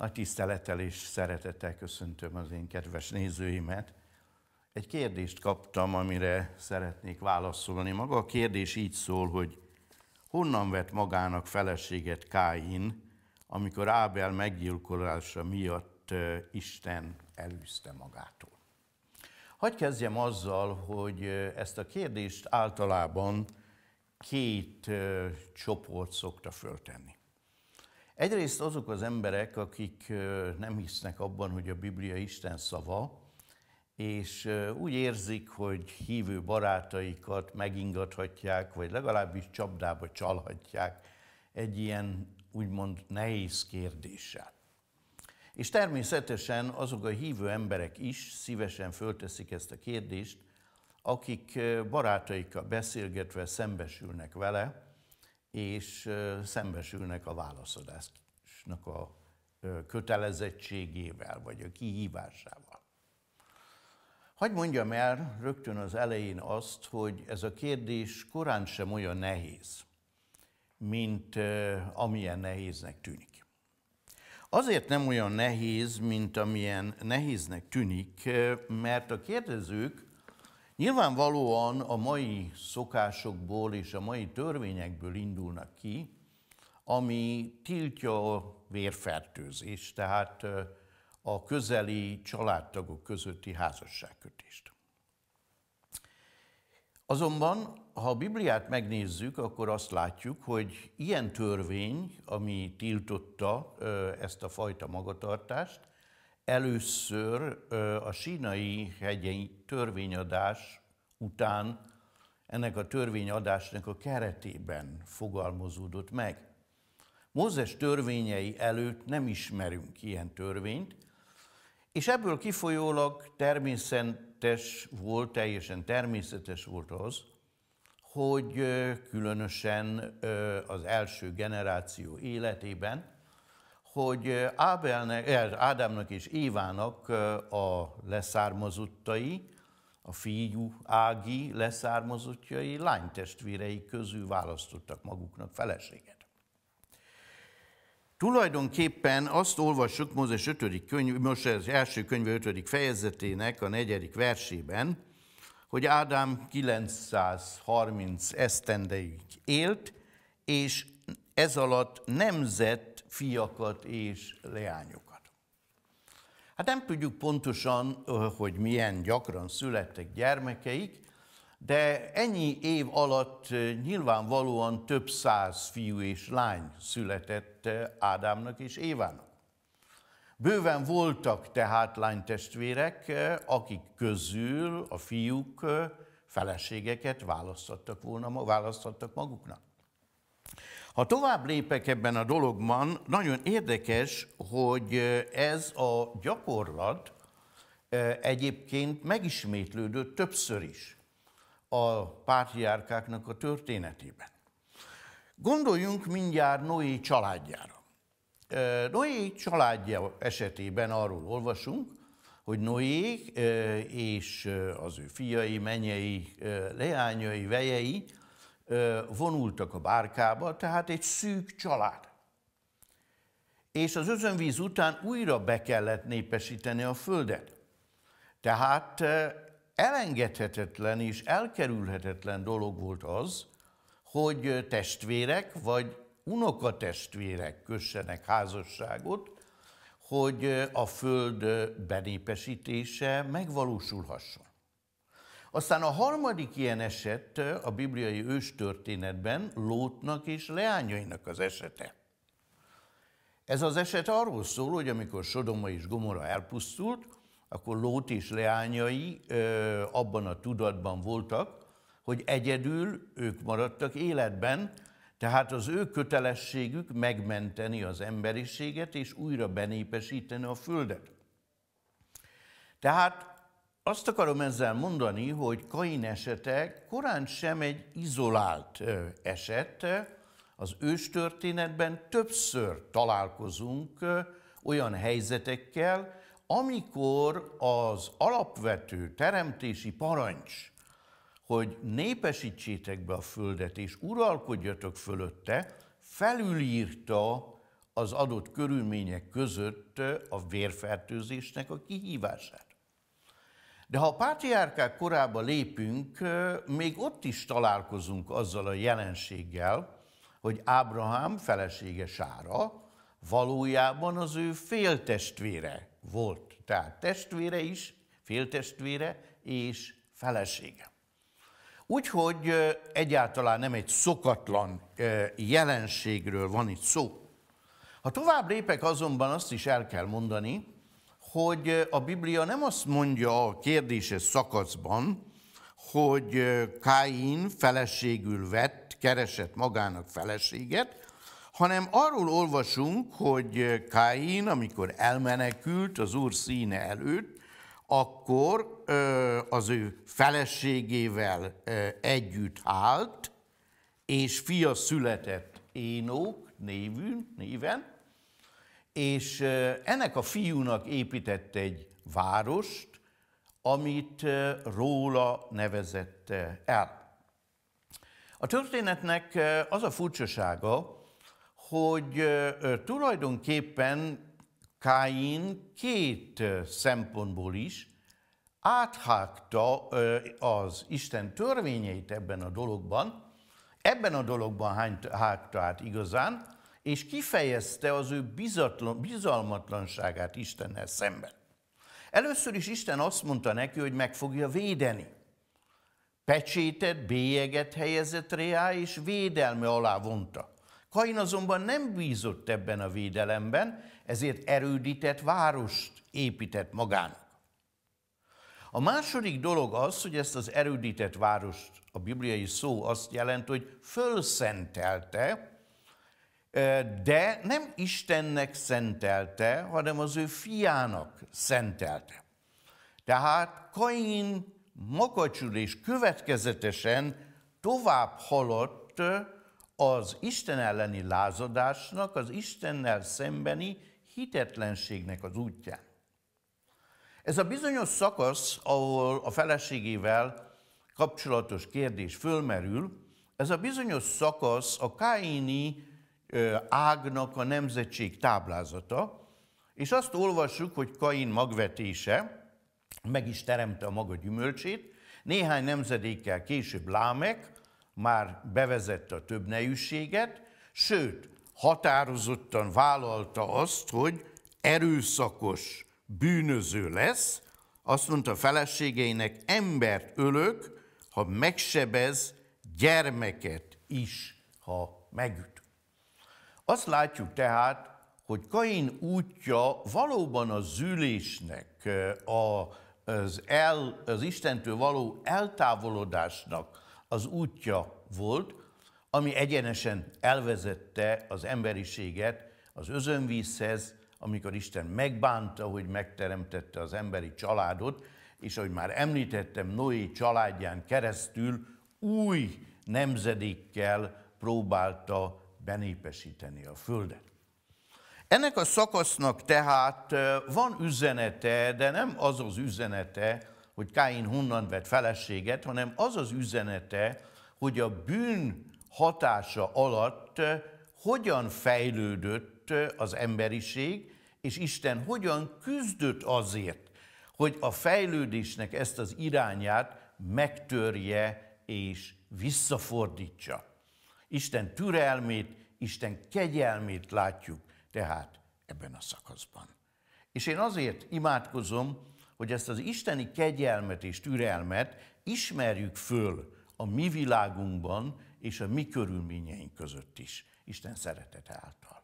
Nagy tisztelettel és szeretettel köszöntöm az én kedves nézőimet. Egy kérdést kaptam, amire szeretnék válaszolni. Maga a kérdés így szól, hogy honnan vett magának feleséget Káin, amikor Ábel meggyilkolása miatt Isten elűzte magától? Hagy kezdjem azzal, hogy ezt a kérdést általában két csoport szokta föltenni. Egyrészt azok az emberek, akik nem hisznek abban, hogy a Biblia Isten szava, és úgy érzik, hogy hívő barátaikat megingathatják, vagy legalábbis csapdába csalhatják egy ilyen úgymond nehéz kérdéssel. És természetesen azok a hívő emberek is szívesen fölteszik ezt a kérdést, akik barátaikkal beszélgetve szembesülnek vele, és szembesülnek a válaszadásnak a kötelezettségével, vagy a kihívásával. Hagy mondjam el rögtön az elején azt, hogy ez a kérdés korán sem olyan nehéz, mint amilyen nehéznek tűnik. Azért nem olyan nehéz, mint amilyen nehéznek tűnik, mert a kérdezők Nyilvánvalóan a mai szokásokból és a mai törvényekből indulnak ki, ami tiltja a vérfertőzést, tehát a közeli családtagok közötti házasságkötést. Azonban, ha a Bibliát megnézzük, akkor azt látjuk, hogy ilyen törvény, ami tiltotta ezt a fajta magatartást, először a sínai hegyi törvényadás után ennek a törvényadásnak a keretében fogalmazódott meg. Mózes törvényei előtt nem ismerünk ilyen törvényt, és ebből kifolyólag természetes volt, teljesen természetes volt az, hogy különösen az első generáció életében hogy Ábelnek, er, Ádámnak és Évának a leszármazottai, a fiú Ági leszármazottjai lánytestvérei közül választottak maguknak feleséget. Tulajdonképpen azt olvassuk Mózes 5. könyv, most az első könyve 5. fejezetének a negyedik versében, hogy Ádám 930 esztendeig élt, és ez alatt nemzet fiakat és leányokat. Hát nem tudjuk pontosan, hogy milyen gyakran születtek gyermekeik, de ennyi év alatt nyilvánvalóan több száz fiú és lány született Ádámnak és Évának. Bőven voltak tehát lánytestvérek, akik közül a fiúk feleségeket választhattak volna, választhattak maguknak. Ha tovább lépek ebben a dologban, nagyon érdekes, hogy eh, ez a gyakorlat eh, egyébként megismétlődött többször is a pártjárkáknak a történetében. Gondoljunk mindjárt Noé családjára. Eh, Noé családja esetében arról olvasunk, hogy Noé és az ő fiai, menyei, leányai, vejei vonultak a bárkába, tehát egy szűk család. És az özönvíz után újra be kellett népesíteni a földet. Tehát elengedhetetlen és elkerülhetetlen dolog volt az, hogy testvérek vagy unokatestvérek kössenek házasságot, hogy a föld benépesítése megvalósulhasson. Aztán a harmadik ilyen eset a bibliai őstörténetben Lótnak és leányainak az esete. Ez az eset arról szól, hogy amikor Sodoma és Gomora elpusztult, akkor Lót és leányai abban a tudatban voltak, hogy egyedül ők maradtak életben, tehát az ő kötelességük megmenteni az emberiséget és újra benépesíteni a földet. Tehát azt akarom ezzel mondani, hogy Kain esete korán sem egy izolált eset. Az őstörténetben többször találkozunk olyan helyzetekkel, amikor az alapvető teremtési parancs, hogy népesítsétek be a földet és uralkodjatok fölötte, felülírta az adott körülmények között a vérfertőzésnek a kihívását. De ha a pátriárkák korába lépünk, még ott is találkozunk azzal a jelenséggel, hogy Ábrahám felesége Sára valójában az ő féltestvére volt. Tehát testvére is, féltestvére és felesége. Úgyhogy egyáltalán nem egy szokatlan jelenségről van itt szó. Ha tovább lépek, azonban azt is el kell mondani, hogy a Biblia nem azt mondja a kérdéses szakaszban, hogy Káin feleségül vett, keresett magának feleséget, hanem arról olvasunk, hogy Káin, amikor elmenekült az úr színe előtt, akkor az ő feleségével együtt állt, és fia született Énok névű, néven, és ennek a fiúnak épített egy várost, amit róla nevezett el. A történetnek az a furcsasága, hogy tulajdonképpen Káin két szempontból is áthágta az Isten törvényeit ebben a dologban. Ebben a dologban hágta át igazán, és kifejezte az ő bizatlan, bizalmatlanságát Istennel szemben. Először is Isten azt mondta neki, hogy meg fogja védeni. Pecsétet, bélyeget helyezett rá, és védelme alá vonta. Kain azonban nem bízott ebben a védelemben, ezért erődített várost épített magának. A második dolog az, hogy ezt az erődített várost, a bibliai szó azt jelent, hogy fölszentelte, de nem Istennek szentelte, hanem az ő fiának szentelte. Tehát Kain makacsul és következetesen tovább halott az Isten elleni lázadásnak, az Istennel szembeni hitetlenségnek az útján. Ez a bizonyos szakasz, ahol a feleségével kapcsolatos kérdés fölmerül, ez a bizonyos szakasz a káini ágnak a nemzetség táblázata, és azt olvassuk, hogy Kain magvetése meg is teremte a maga gyümölcsét, néhány nemzedékkel később Lámek már bevezette a több nejűséget, sőt, határozottan vállalta azt, hogy erőszakos bűnöző lesz, azt mondta feleségeinek, embert ölök, ha megsebez gyermeket is, ha megüt. Azt látjuk tehát, hogy Kain útja valóban a zülésnek, az, el, az Istentől való eltávolodásnak az útja volt, ami egyenesen elvezette az emberiséget az özönvízhez, amikor Isten megbánta, hogy megteremtette az emberi családot, és ahogy már említettem, Noé családján keresztül új nemzedékkel próbálta benépesíteni a földet. Ennek a szakasznak tehát van üzenete, de nem az az üzenete, hogy Káin honnan vett feleséget, hanem az az üzenete, hogy a bűn hatása alatt hogyan fejlődött az emberiség, és Isten hogyan küzdött azért, hogy a fejlődésnek ezt az irányát megtörje és visszafordítsa. Isten türelmét, Isten kegyelmét látjuk tehát ebben a szakaszban. És én azért imádkozom, hogy ezt az isteni kegyelmet és türelmet ismerjük föl a mi világunkban és a mi körülményeink között is, Isten szeretete által.